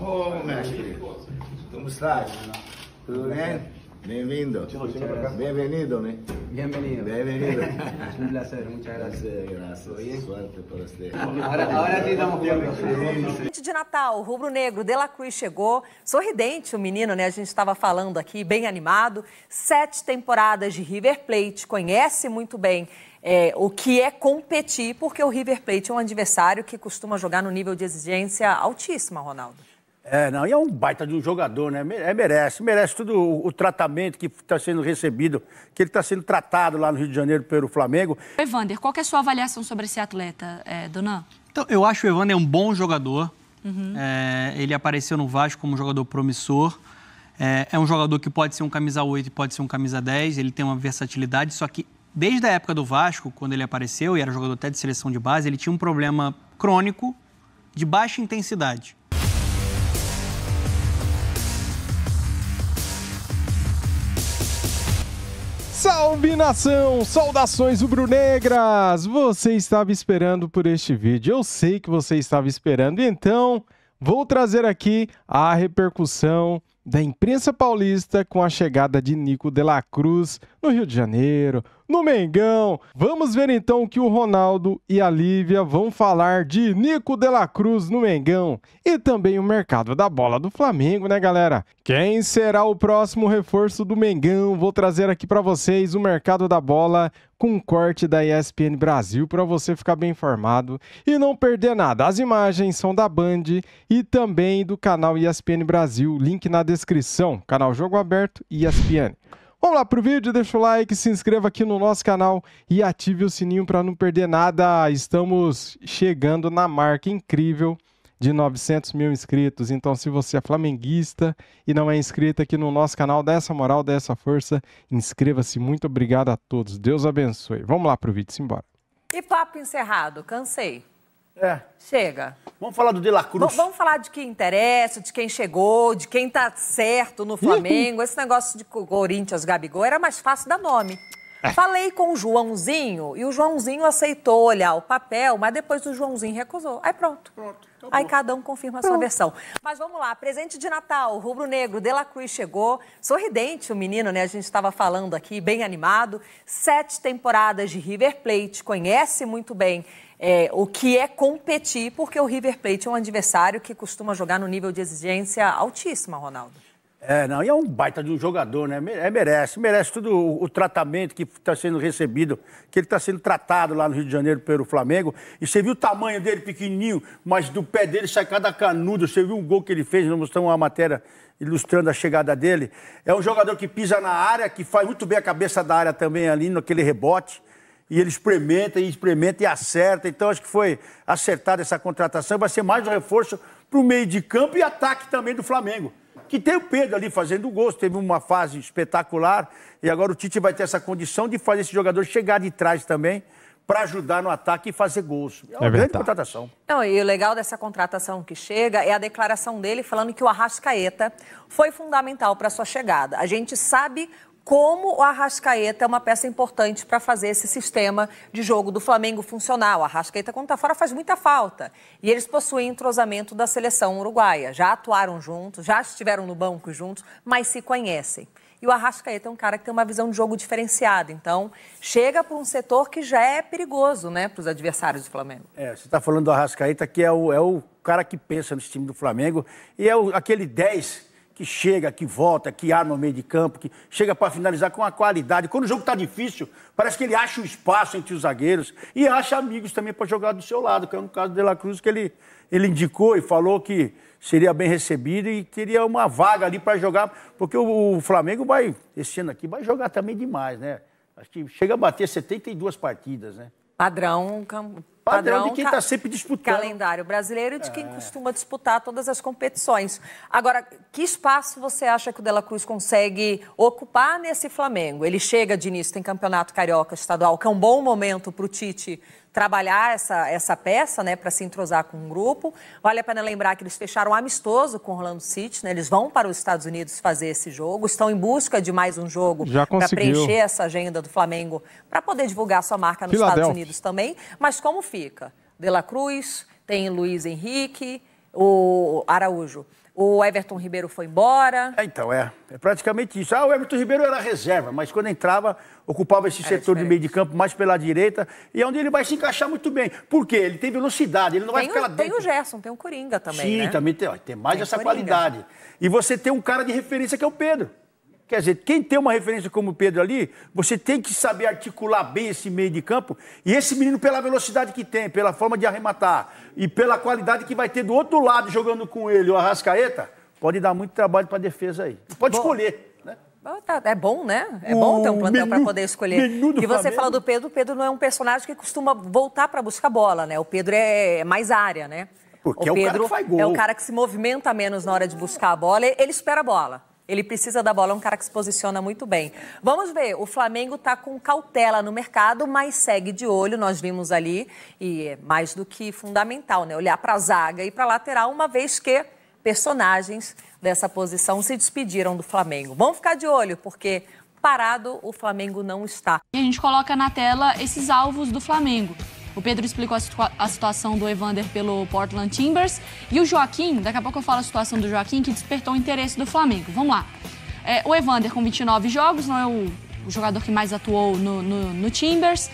Oh, mestre. Como está? Tudo bem? Bem-vindo. Bem-vindo, né? Bem-vindo. Um prazer. Muito obrigado. gracias. Gracias. para estamos De Natal, Rubro Negro, De La Cruz chegou, sorridente o menino, né? A gente estava falando aqui, bem animado. Sete temporadas de River Plate, conhece muito bem é, o que é competir, porque o River Plate é um adversário que costuma jogar no nível de exigência altíssima, Ronaldo. É, não, e é um baita de um jogador, né? É, merece, merece todo o, o tratamento que está sendo recebido, que ele está sendo tratado lá no Rio de Janeiro pelo Flamengo. Evander, qual é a sua avaliação sobre esse atleta, é, Donan? Então, eu acho o Evander é um bom jogador. Uhum. É, ele apareceu no Vasco como um jogador promissor. É, é, um jogador que pode ser um camisa 8 e pode ser um camisa 10. Ele tem uma versatilidade, só que desde a época do Vasco, quando ele apareceu e era jogador até de seleção de base, ele tinha um problema crônico de baixa intensidade. Salve nação! Saudações rubro-negras! Você estava esperando por este vídeo, eu sei que você estava esperando, então vou trazer aqui a repercussão da imprensa paulista com a chegada de Nico de la Cruz no Rio de Janeiro, no Mengão. Vamos ver então que o Ronaldo e a Lívia vão falar de Nico de la Cruz no Mengão e também o mercado da bola do Flamengo, né, galera? Quem será o próximo reforço do Mengão? Vou trazer aqui para vocês o mercado da bola com corte da ESPN Brasil para você ficar bem informado e não perder nada. As imagens são da Band e também do canal ESPN Brasil, link na descrição, canal Jogo Aberto e ESPN. Vamos lá pro vídeo, deixa o like, se inscreva aqui no nosso canal e ative o sininho para não perder nada. Estamos chegando na marca incrível de 900 mil inscritos. Então, se você é flamenguista e não é inscrito aqui no nosso canal, dessa moral, dessa força, inscreva-se. Muito obrigado a todos. Deus abençoe. Vamos lá pro vídeo, simbora. E papo encerrado. Cansei. É. Chega. Vamos falar do De La Cruz. V vamos falar de quem interessa, de quem chegou, de quem tá certo no Flamengo. Esse negócio de Corinthians, Gabigol, era mais fácil dar nome. É. Falei com o Joãozinho e o Joãozinho aceitou olhar o papel, mas depois o Joãozinho recusou. Aí pronto. Pronto. Aí cada um confirma a sua versão. Mas vamos lá, presente de Natal, Rubro Negro, De La Cruz chegou, sorridente o menino, né? A gente estava falando aqui, bem animado. Sete temporadas de River Plate, conhece muito bem é, o que é competir, porque o River Plate é um adversário que costuma jogar no nível de exigência altíssima, Ronaldo. É, não, e é um baita de um jogador, né? É, merece, merece todo o, o, tratamento que está sendo recebido, que ele está sendo tratado lá no Rio de Janeiro pelo Flamengo. E você viu o tamanho dele, pequenininho, mas do pé dele sai cada canudo. Você viu o gol que ele fez, nós mostramos uma matéria ilustrando a chegada dele. É um jogador que pisa na área, que faz muito bem a cabeça da área também ali, naquele rebote e ele experimenta e experimenta e acerta. Então acho que foi acertada essa contratação. Vai ser mais um reforço para o meio de campo e ataque também do Flamengo. Que tem o Pedro ali fazendo gols. teve uma fase espetacular e agora o Tite vai ter essa condição de fazer esse jogador chegar de trás também para ajudar no ataque e fazer gols. É uma é grande verdade. contratação. Não, e o legal dessa contratação que chega é a declaração dele falando que o Arrascaeta foi fundamental para sua chegada. A gente sabe como o Arrascaeta é uma peça importante para fazer esse sistema de jogo do Flamengo funcionar. O Arrascaeta, quando está fora, faz muita falta. E eles possuem entrosamento da seleção uruguaia. Já atuaram juntos, já estiveram no banco juntos, mas se conhecem. E o Arrascaeta é um cara que tem uma visão de jogo diferenciada. Então, chega para um setor que já é perigoso né, para os adversários do Flamengo. É, você está falando do Arrascaeta, que é o, é o cara que pensa nesse time do Flamengo e é o, aquele 10 que chega, que volta, que arma no meio de campo, que chega para finalizar com a qualidade. Quando o jogo está difícil, parece que ele acha um espaço entre os zagueiros e acha amigos também para jogar do seu lado, que é no caso De La Cruz que ele, ele indicou e falou que seria bem recebido e teria uma vaga ali para jogar, porque o, o Flamengo vai, esse ano aqui, vai jogar também demais, né? Acho que chega a bater 72 partidas, né? Padrão, padrão, padrão de quem está sempre disputando. Calendário brasileiro de quem é. costuma disputar todas as competições. Agora, que espaço você acha que o Dela Cruz consegue ocupar nesse Flamengo? Ele chega de início, tem campeonato carioca estadual, que é um bom momento para o Tite trabalhar essa, essa peça, né, para se entrosar com um grupo. Vale a pena lembrar que eles fecharam amistoso com o Orlando City, né? Eles vão para os Estados Unidos fazer esse jogo, estão em busca de mais um jogo para preencher essa agenda do Flamengo, para poder divulgar sua marca nos Estados Unidos também. Mas como fica? De La Cruz, tem Luiz Henrique, o Araújo. O Everton Ribeiro foi embora. É, então, é. É praticamente isso. Ah, o Everton Ribeiro era reserva, mas quando entrava, ocupava esse era setor diferente. de meio de campo mais pela direita. E é onde ele vai se encaixar muito bem. Por quê? Ele tem velocidade, ele não tem vai ficar o, dentro. Tem o Gerson, tem o Coringa também. Sim, né? também tem. Ó, tem mais tem essa Coringa. qualidade. E você tem um cara de referência que é o Pedro. Quer dizer, quem tem uma referência como o Pedro ali, você tem que saber articular bem esse meio de campo. E esse menino, pela velocidade que tem, pela forma de arrematar e pela qualidade que vai ter do outro lado jogando com ele, o Arrascaeta, pode dar muito trabalho para a defesa aí. Pode bom, escolher. Né? Tá, é bom, né? É bom ter um plantel para poder escolher. E você fala do Pedro, o Pedro não é um personagem que costuma voltar para buscar bola, né? O Pedro é, é mais área, né? Porque o é Pedro é o cara que se movimenta menos na hora de buscar a bola, ele espera a bola. Ele precisa da bola, é um cara que se posiciona muito bem. Vamos ver, o Flamengo está com cautela no mercado, mas segue de olho, nós vimos ali, e é mais do que fundamental, né? Olhar para a zaga e para a lateral, uma vez que personagens dessa posição se despediram do Flamengo. Vamos ficar de olho, porque parado o Flamengo não está. E a gente coloca na tela esses alvos do Flamengo. O Pedro explicou a, situa a, situação do Evander pelo Portland Timbers. E o Joaquim, daqui a pouco eu falo a situação do Joaquim, que despertou o interesse do Flamengo. Vamos lá. É, o Evander com 29 jogos, não é o, o jogador que mais atuou no, no, no Timbers.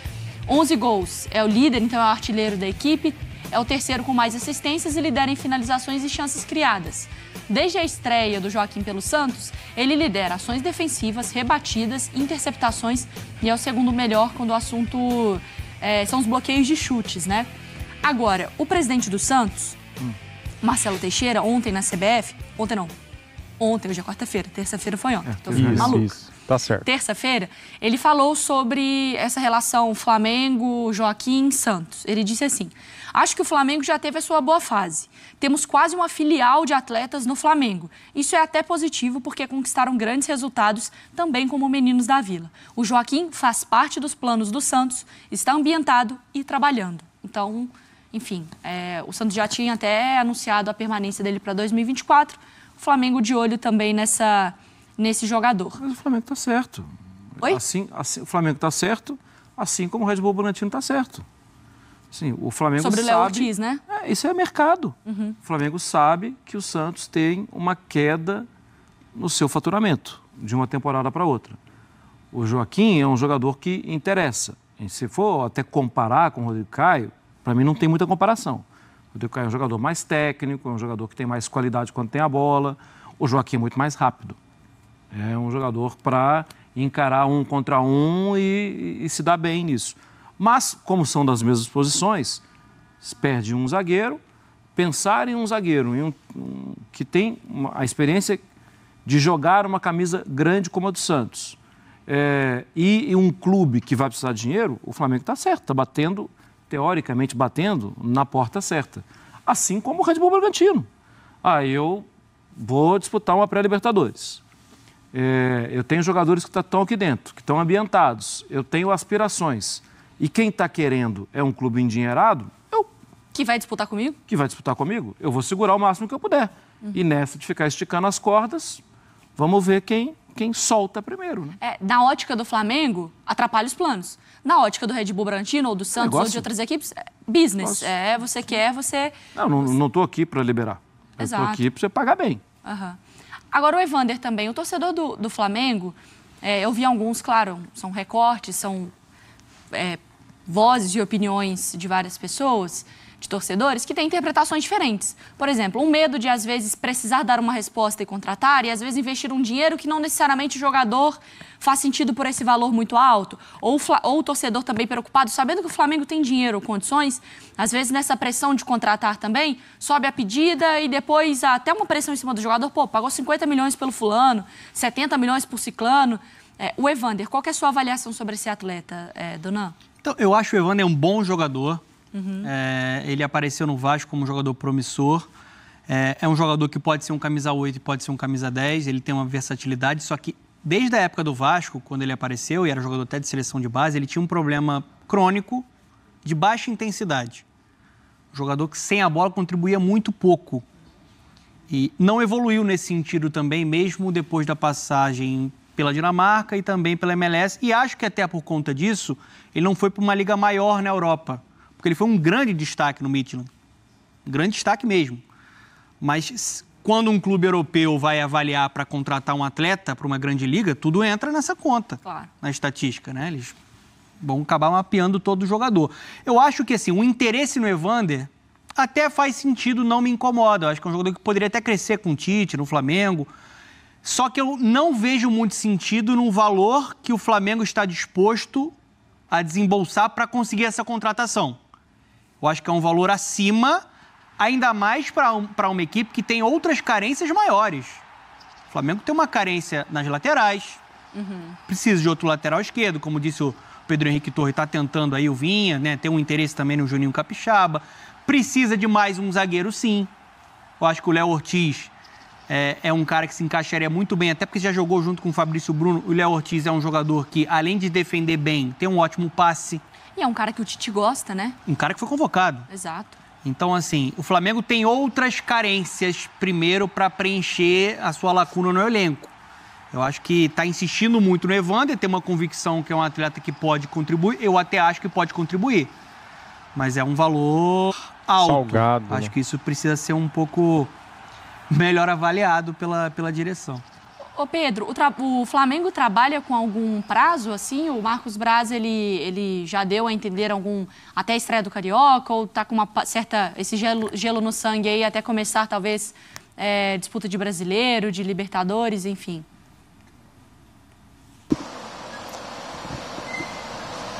11 gols, é o líder, então é o artilheiro da equipe. É o terceiro com mais assistências e lidera em finalizações e chances criadas. Desde a estreia do Joaquim pelo Santos, ele lidera ações defensivas, rebatidas, interceptações e é o segundo melhor quando o assunto é, são os bloqueios de chutes, né? Agora, o presidente do Santos, hum. Marcelo Teixeira, ontem na CBF, ontem não, ontem, hoje é quarta-feira, terça-feira foi ontem, é, tô ficando tá maluco. Isso tá terça-feira, ele falou sobre essa relação Flamengo-Joaquim-Santos. Ele disse assim: Acho que o Flamengo já teve a sua boa fase. Temos quase uma filial de atletas no Flamengo. Isso é até positivo porque conquistaram grandes resultados também como meninos da Vila. O Joaquim faz parte dos planos do Santos, está ambientado e trabalhando. Então, enfim, é, o Santos já tinha até anunciado a permanência dele para 2024. O Flamengo de olho também nessa nesse jogador. Mas o Flamengo está certo. Oi? Assim, assim, o Flamengo está certo, assim como o Red Bull Bragantino está certo. Sim, o Flamengo Sobre sabe, o Léo Ortiz, né? É, isso é mercado. Uhum. O Flamengo sabe que o Santos tem uma queda no seu faturamento de uma temporada para outra. O Joaquim é um jogador que interessa. E se for até comparar com o Rodrigo Caio, para mim não tem muita comparação. O Rodrigo Caio é um jogador mais técnico, é um jogador que tem mais qualidade quando tem a bola. O Joaquim é muito mais rápido. É um jogador para encarar um contra um e, e, se dar bem nisso. Mas, como são das mesmas posições, perde um zagueiro, pensar em um zagueiro em um, um, que tem uma, a experiência de jogar uma camisa grande como a do Santos é, e, e um clube que vai precisar de dinheiro, o Flamengo está certo, está batendo, teoricamente batendo, na porta certa. Assim como o Red Bull Bragantino. Aí ah, eu vou disputar uma pré-Libertadores. É, eu tenho jogadores que estão tá- aqui dentro, que estão ambientados. Eu tenho aspirações. E quem está querendo é um clube endinheirado, eu. Que vai disputar comigo? Que vai disputar comigo. Eu vou segurar o máximo que eu puder. Uhum. E nessa de ficar esticando as cordas, vamos ver quem, quem solta primeiro. Né? É, na ótica do Flamengo, atrapalha os planos. Na ótica do Red Bull Bragantino ou do Santos Negócio. ou de outras equipes, é business. Negócio. É, você quer, você. Não, não estou aqui para liberar. Exato. Eu estou aqui para você pagar bem. Aham. Uhum. Agora, o Evander também, o torcedor do, do Flamengo, é, eu vi alguns, claro, são recortes, são é, vozes e opiniões de várias pessoas de torcedores que têm interpretações diferentes. Por exemplo, um medo de, às vezes, precisar dar uma resposta e contratar, e às vezes investir um dinheiro que não necessariamente o jogador faz sentido por esse valor muito alto. Ou, ou o torcedor também preocupado, sabendo que o Flamengo tem dinheiro ou condições, às vezes nessa pressão de contratar também, sobe a pedida e depois até uma pressão em cima do jogador, pô, pagou 50 milhões pelo fulano, 70 milhões por ciclano. É, o Evander, qual é a sua avaliação sobre esse atleta, é, Donan? Então, eu acho o Evander um bom jogador. Uhum. É, ele apareceu no Vasco como jogador promissor. É, é, um jogador que pode ser um camisa 8 e pode ser um camisa 10. Ele tem uma versatilidade, só que desde a época do Vasco, quando ele apareceu e era jogador até de seleção de base, ele tinha um problema crônico de baixa intensidade. Um jogador que sem a bola contribuía muito pouco. E não evoluiu nesse sentido também, mesmo depois da passagem pela Dinamarca e também pela MLS. E acho que até por conta disso, ele não foi para uma liga maior na Europa porque ele foi um grande destaque no Midland. Um grande destaque mesmo. Mas quando um clube europeu vai avaliar para contratar um atleta para uma grande liga, tudo entra nessa conta, claro. na estatística, né? Eles vão acabar mapeando todo o jogador. Eu acho que assim, o interesse no Evander até faz sentido, não me incomoda. Eu acho que é um jogador que poderia até crescer com o Tite no Flamengo. Só que eu não vejo muito sentido num valor que o Flamengo está disposto a desembolsar para conseguir essa contratação. Eu acho que é um valor acima, ainda mais para um, uma equipe que tem outras carências maiores. O Flamengo tem uma carência nas laterais, uhum. precisa de outro lateral esquerdo, como disse o Pedro Henrique Torre, está tentando aí o Vinha, né? tem um interesse também no Juninho Capixaba. Precisa de mais um zagueiro, sim. Eu acho que o Léo Ortiz é, é, um cara que se encaixaria muito bem, até porque já jogou junto com o Fabrício Bruno. O Léo Ortiz é um jogador que, além de defender bem, tem um ótimo passe. E é um cara que o Tite gosta, né? Um cara que foi convocado. Exato. Então, assim, o Flamengo tem outras carências, primeiro, para preencher a sua lacuna no elenco. Eu acho que está insistindo muito no Evander, tem uma convicção que é um atleta que pode contribuir. Eu até acho que pode contribuir. Mas é um valor alto. Salgado, acho né? que isso precisa ser um pouco melhor avaliado pela, pela direção. Ô Pedro, o, o, Flamengo trabalha com algum prazo, assim? O Marcos Braz, ele, ele já deu a entender algum... Até a estreia do Carioca, ou tá com uma certa... Esse gelo, gelo no sangue aí, até começar, talvez, é, disputa de brasileiro, de libertadores, enfim?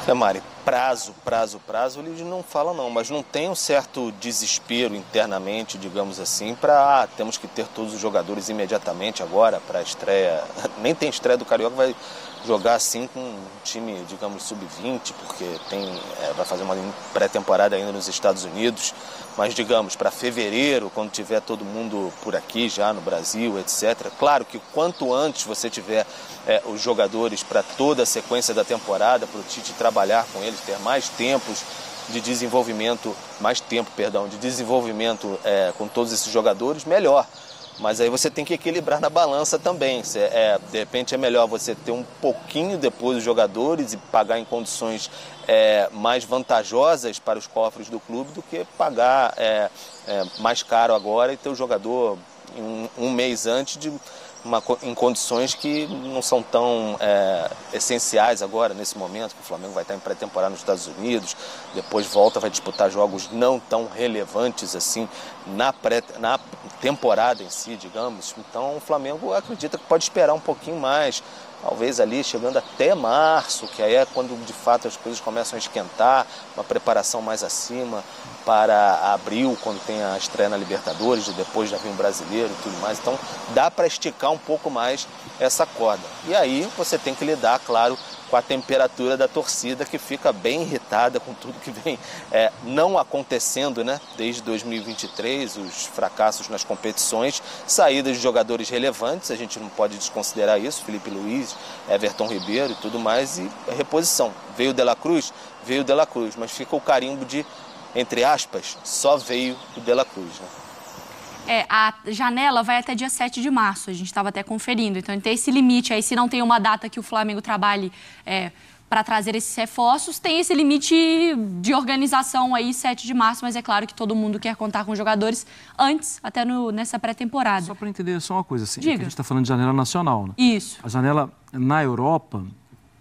Samari, prazo, prazo, prazo, eles não fala não, mas não tem um certo desespero internamente, digamos assim, para ah, temos que ter todos os jogadores imediatamente agora para a estreia. Nem tem estreia do Carioca, vai jogar assim com um time, digamos, sub-20, porque tem, é, vai fazer uma pré-temporada ainda nos Estados Unidos, mas digamos, para fevereiro, quando tiver todo mundo por aqui já no Brasil, etc. Claro que quanto antes você tiver é, os jogadores para toda a sequência da temporada, para o Tite trabalhar com eles, ter mais tempos de desenvolvimento, mais tempo, perdão, de desenvolvimento é, com todos esses jogadores, melhor mas aí você tem que equilibrar na balança também. é, de repente é melhor você ter um pouquinho depois os jogadores e pagar em condições é, mais vantajosas para os cofres do clube do que pagar é, é mais caro agora e ter o jogador um, um mês antes de uma, em condições que não são tão é, essenciais agora, nesse momento, que o Flamengo vai estar em pré-temporada nos Estados Unidos, depois volta, vai disputar jogos não tão relevantes assim na, pré, na temporada em si, digamos. Então o Flamengo acredita que pode esperar um pouquinho mais, talvez ali chegando até março, que aí é quando de fato as coisas começam a esquentar, uma preparação mais acima, para abril, quando tem a estreia na Libertadores, e depois já vem o brasileiro e tudo mais. Então dá para esticar um pouco mais essa corda. E aí você tem que lidar, claro, com a temperatura da torcida que fica bem irritada com tudo que vem é, não acontecendo, né? Desde 2023, os fracassos nas competições, saídas de jogadores relevantes, a gente não pode desconsiderar isso, Felipe Luiz, Everton Ribeiro e tudo mais, e é reposição. Veio Dela Cruz, veio Dela Cruz, mas fica o carimbo de entre aspas, só veio o Dela Cruz. Né? É, a janela vai até dia 7 de março, a gente estava até conferindo. Então, tem esse limite aí, se não tem uma data que o Flamengo trabalhe é, para trazer esses reforços, tem esse limite de organização aí, 7 de março, mas é claro que todo mundo quer contar com os jogadores antes, até no, nessa pré-temporada. Só para entender só uma coisa, assim, é Diga. É a gente está falando de janela nacional, né? Isso. A janela na Europa,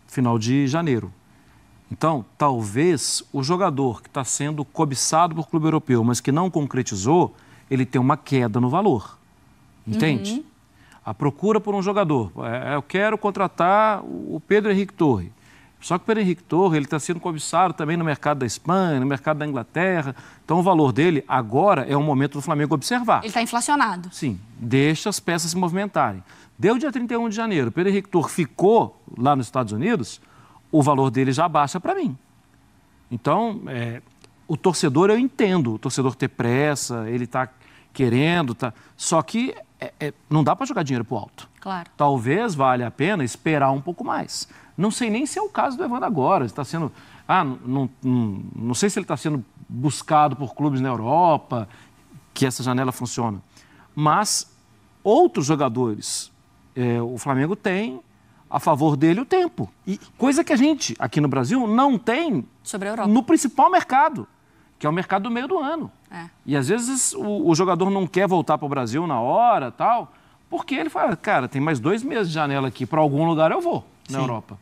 final de janeiro. Então, talvez o jogador que está sendo cobiçado por clube europeu, mas que não concretizou, ele tem uma queda no valor. Entende? Uhum. A procura por um jogador. É, é, eu quero contratar o Pedro Henrique Torre. Só que o Pedro Henrique Torre está sendo cobiçado também no mercado da Espanha, no mercado da Inglaterra. Então, o valor dele agora é o momento do Flamengo observar. Ele está inflacionado. Sim. Deixa as peças se movimentarem. Deu dia 31 de janeiro. O Pedro Henrique Torre ficou lá nos Estados Unidos o valor dele já baixa para mim. Então, é, o torcedor eu entendo, o torcedor ter pressa, ele está querendo, tá... só que é, é, não dá para jogar dinheiro para alto. Claro. Talvez valha a pena esperar um pouco mais. Não sei nem se é o caso do Evandro agora. Está sendo, ah, não, não, não sei se ele está sendo buscado por clubes na Europa, que essa janela funciona. Mas outros jogadores, é, o Flamengo tem a favor dele o tempo. E coisa que a gente, aqui no Brasil, não tem no principal mercado, que é o mercado do meio do ano. É. E às vezes o, o, jogador não quer voltar para o Brasil na hora tal, porque ele fala, cara, tem mais dois meses de janela aqui, para algum lugar eu vou na Europa.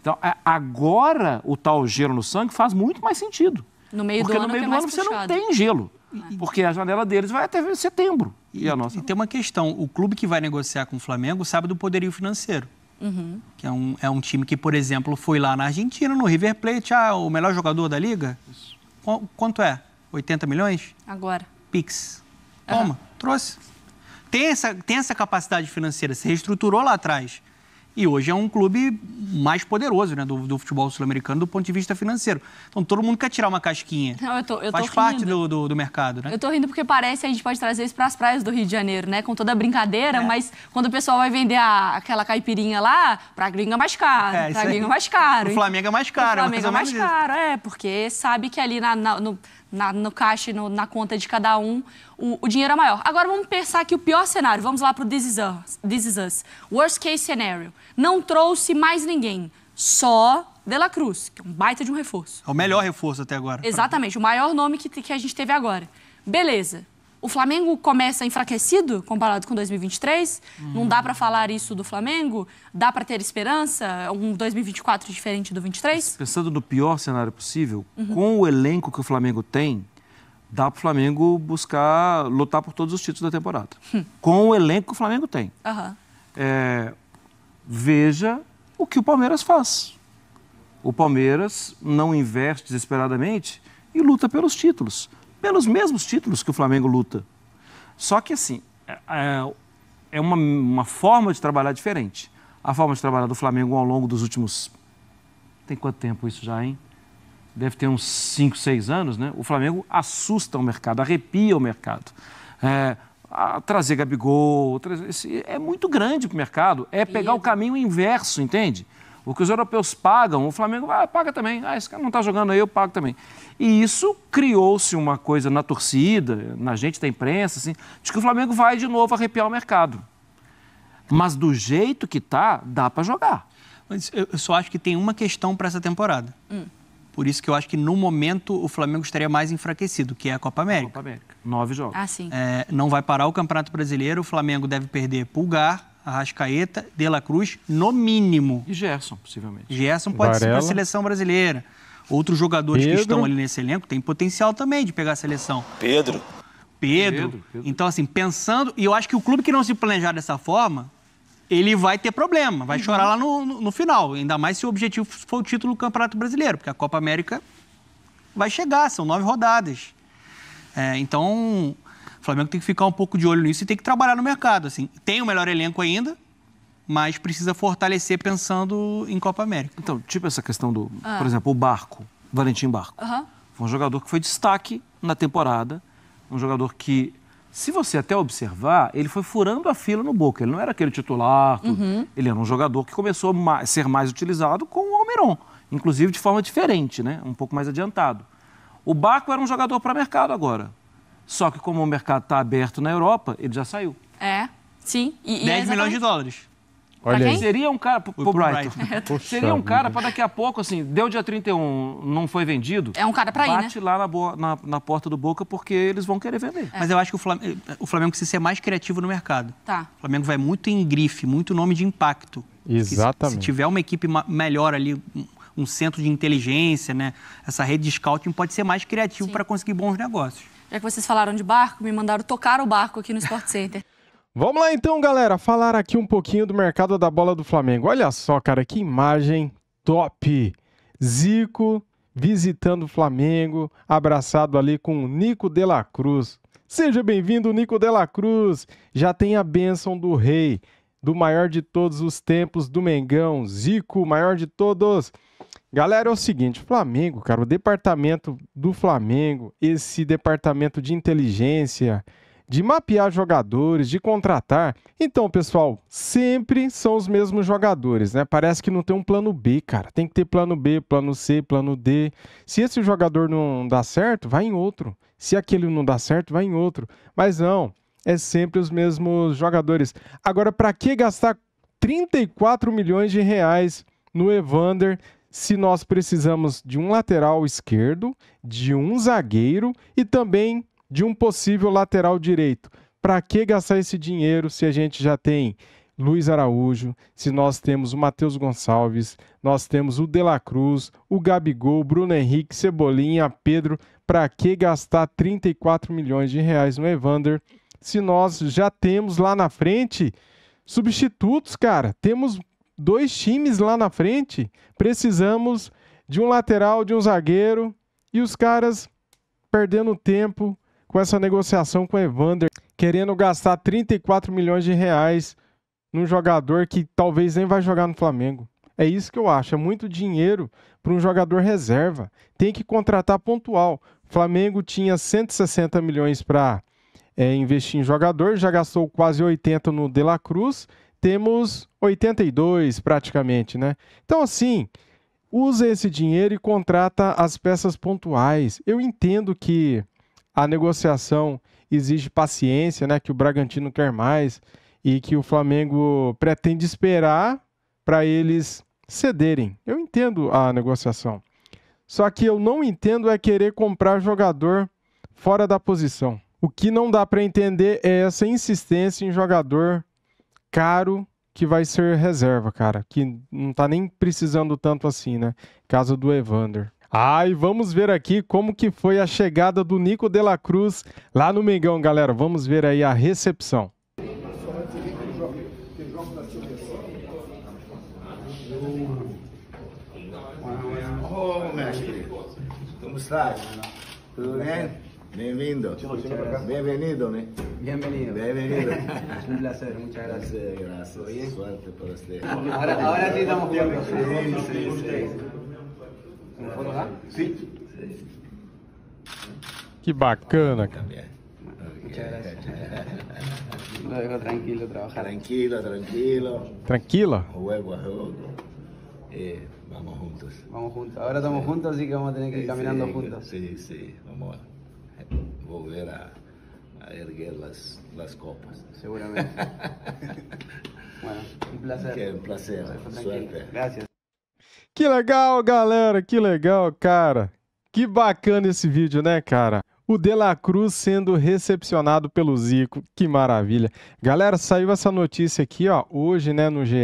Então, é, agora o tal gelo no sangue faz muito mais sentido. No meio porque do no ano, meio é do é ano você não tem gelo. É. Porque a janela deles vai até setembro. E, e a nossa. E tem uma questão: o clube que vai negociar com o Flamengo sabe do poderio financeiro. Uhum. Que é um, é um time que, por exemplo, foi lá na Argentina, no River Plate, ah, o melhor jogador da liga. Isso. Qu quanto é? 80 milhões? Agora. Pix. Toma, uhum. trouxe. Tem essa, tem essa capacidade financeira, se reestruturou lá atrás. E hoje é um clube mais poderoso né, do, do futebol sul-americano do ponto de vista financeiro. Então todo mundo quer tirar uma casquinha. Não, eu tô, eu Faz tô parte do, do, do, mercado, né? Eu tô rindo porque parece que a gente pode trazer isso para as praias do Rio de Janeiro, né? Com toda a brincadeira, é. mas quando o pessoal vai vender a, aquela caipirinha lá, para gringa é mais caro, é, para gringa é mais caro. O Flamengo é mais caro. O é Flamengo é mais, mais caro, é, porque sabe que ali na, na no na, no caixa, no, na conta de cada um, o, o, dinheiro é maior. Agora vamos pensar que o pior cenário, vamos lá para o This, This Is Us. Worst case scenario. Não trouxe mais ninguém, só De La Cruz, que é um baita de um reforço. É o melhor reforço até agora. Exatamente, o maior nome que, que a gente teve agora. Beleza. O Flamengo começa enfraquecido comparado com 2023. Não dá para falar isso do Flamengo. Dá para ter esperança? Um 2024 diferente do 23? Mas pensando no pior cenário possível, uhum. com o elenco que o Flamengo tem, dá para o Flamengo buscar lutar por todos os títulos da temporada. Hum. Com o elenco que o Flamengo tem. Uhum. É, veja o que o Palmeiras faz. O Palmeiras não investe desesperadamente e luta pelos títulos pelos mesmos títulos que o Flamengo luta. Só que, assim, é, é, é uma, uma forma de trabalhar diferente. A forma de trabalhar do Flamengo ao longo dos últimos. Tem quanto tempo isso já, hein? Deve ter uns 5, 6 anos, né? O Flamengo assusta o mercado, arrepia o mercado. É, trazer Gabigol, trazer... é muito grande para o mercado. É pegar o caminho inverso, entende? O que os europeus pagam, o Flamengo ah, paga também. Ah, esse cara não está jogando aí, eu pago também. E isso criou-se uma coisa na torcida, na gente da imprensa, assim, de que o Flamengo vai de novo arrepiar o mercado. Mas do jeito que está, dá para jogar. Mas eu só acho que tem uma questão para essa temporada. Hum. Por isso que eu acho que no momento o Flamengo estaria mais enfraquecido, que é a Copa América. Copa América. Nove jogos. Ah, sim. É, não vai parar o Campeonato Brasileiro, o Flamengo deve perder Pulgar, Arrascaeta, De La Cruz, no mínimo. E Gerson, possivelmente. Gerson pode Varela. ser para a seleção brasileira. Outros jogadores Pedro. que estão ali nesse elenco têm potencial também de pegar a seleção. Pedro. Pedro. Pedro, Então, assim, pensando. E eu acho que o clube que não se planejar dessa forma, ele vai ter problema, vai uhum. chorar lá no, no, no, final. Ainda mais se o objetivo for o título do Campeonato Brasileiro, porque a Copa América vai chegar, são nove rodadas. É, então, o Flamengo tem que ficar um pouco de olho nisso e tem que trabalhar no mercado. Assim. Tem o melhor elenco ainda, mas precisa fortalecer pensando em Copa América. Então, tipo essa questão do, ah. por exemplo, o Barco, Valentim Barco. Uhum. Foi um jogador que foi destaque na temporada, um jogador que se você até observar, ele foi furando a fila no Boca. Ele não era aquele titular. Uhum. Ele era um jogador que começou a ser mais utilizado com o Almeron, inclusive de forma diferente, né? Um pouco mais adiantado. O Barco era um jogador para mercado agora. Só que como o mercado está aberto na Europa, ele já saiu. É, sim. E, 10 é milhões de dólares. Olha aí. Seria um cara Brighton. Brighton. Seria um cara para daqui a pouco, assim, deu dia 31, não foi vendido. É um cara para ir, né? Bate lá na, boa, na, na, porta do Boca porque eles vão querer vender. É. Mas eu acho que o Flamengo, o Flamengo precisa ser mais criativo no mercado. Tá. O Flamengo vai muito em grife, muito nome de impacto. Exatamente. Se, se tiver uma equipe melhor ali, um centro de inteligência, né? Essa rede de scouting pode ser mais criativo para conseguir bons negócios. Já é que vocês falaram de barco, me mandaram tocar o barco aqui no Sport Center. Vamos lá então, galera, falar aqui um pouquinho do mercado da bola do Flamengo. Olha só, cara, que imagem top! Zico visitando o Flamengo, abraçado ali com o Nico de la Cruz. Seja bem-vindo, Nico de la Cruz. Já tem a bênção do rei do maior de todos os tempos do Mengão, Zico, maior de todos. Galera, é o seguinte, Flamengo, cara, o departamento do Flamengo, esse departamento de inteligência, de mapear jogadores, de contratar. Então, pessoal, sempre são os mesmos jogadores, né? Parece que não tem um plano B, cara. Tem que ter plano B, plano C, plano D. Se esse jogador não dá certo, vai em outro. Se aquele não dá certo, vai em outro. Mas não, é sempre os mesmos jogadores. Agora, para que gastar 34 milhões de reais no Evander se nós precisamos de um lateral esquerdo, de um zagueiro e também de um possível lateral direito? Para que gastar esse dinheiro se a gente já tem Luiz Araújo, se nós temos o Matheus Gonçalves, nós temos o De La Cruz, o Gabigol, Bruno Henrique, Cebolinha, Pedro, para que gastar 34 milhões de reais no Evander se nós já temos lá na frente substitutos, cara? Temos dois times lá na frente, precisamos de um lateral, de um zagueiro e os caras perdendo tempo com essa negociação com Evander, querendo gastar 34 milhões de reais num jogador que talvez nem vai jogar no Flamengo. É isso que eu acho, é muito dinheiro para um jogador reserva. Tem que contratar pontual. O Flamengo tinha 160 milhões para é, investir em jogador, já gastou quase 80 no De La Cruz, temos 82 praticamente, né? Então, assim, usa esse dinheiro e contrata as peças pontuais. Eu entendo que a negociação exige paciência, né? Que o Bragantino quer mais e que o Flamengo pretende esperar para eles cederem. Eu entendo a negociação. Só que eu não entendo é querer comprar jogador fora da posição. O que não dá para entender é essa insistência em jogador caro que vai ser reserva, cara, que não tá nem precisando tanto assim, né? Caso do Evander. Ah, e vamos ver aqui como que foi a chegada do Nico de la Cruz lá no Mengão, galera. Vamos ver aí a recepção. Oh, mestre, como está? Tudo bem? Bem-vindo. Bem-vindo, né? Bienvenido. Bienvenido. Es un placer, muchas gracias. Gracias, gracias. Suerte para usted. Ahora, ahora sí estamos juntos. Sí, sí, sí. ¿Una foto acá? Sí. Que bacana, cara. Muchas gracias. Lo dejo tranquilo trabajar. Tranquilo, tranquilo. Tranquilo. Juego a juego. Eh, vamos juntos. Vamos juntos. Ahora estamos juntos, así que vamos a tener que ir caminando juntos. Sí, sí. Vamos volver a, a erguer las, las copas. Seguramente. bueno, un placer. Que, un placer. Suerte. Gracias. Que legal, galera, que legal, cara. Que bacana esse vídeo, né, cara? o De La Cruz sendo recepcionado pelo Zico. Que maravilha. Galera, saiu essa notícia aqui, ó, hoje, né, no GE,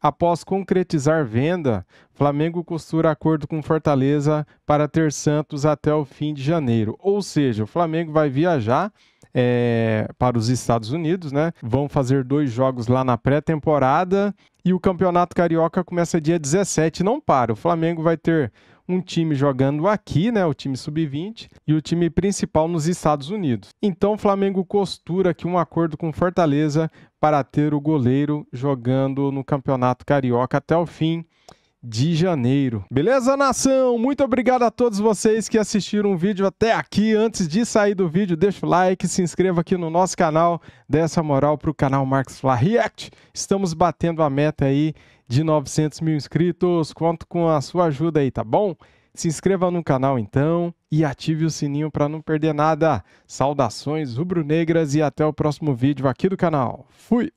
após concretizar venda, Flamengo costura acordo com Fortaleza para ter Santos até o fim de janeiro. Ou seja, o Flamengo vai viajar é, para os Estados Unidos, né? Vão fazer dois jogos lá na pré-temporada e o Campeonato Carioca começa dia 17, não para. O Flamengo vai ter um time jogando aqui, né, o time sub-20, e o time principal nos Estados Unidos. Então o Flamengo costura aqui um acordo com Fortaleza para ter o goleiro jogando no Campeonato Carioca até o fim de janeiro. Beleza, nação? Muito obrigado a todos vocês que assistiram o vídeo até aqui. Antes de sair do vídeo, deixa o like, se inscreva aqui no nosso canal, dê essa moral para o canal Marcos Fla React. Estamos batendo a meta aí de 900 mil inscritos. Conto com a sua ajuda aí, tá bom? Se inscreva no canal então e ative o sininho para não perder nada. Saudações rubro-negras e até o próximo vídeo aqui do canal. Fui!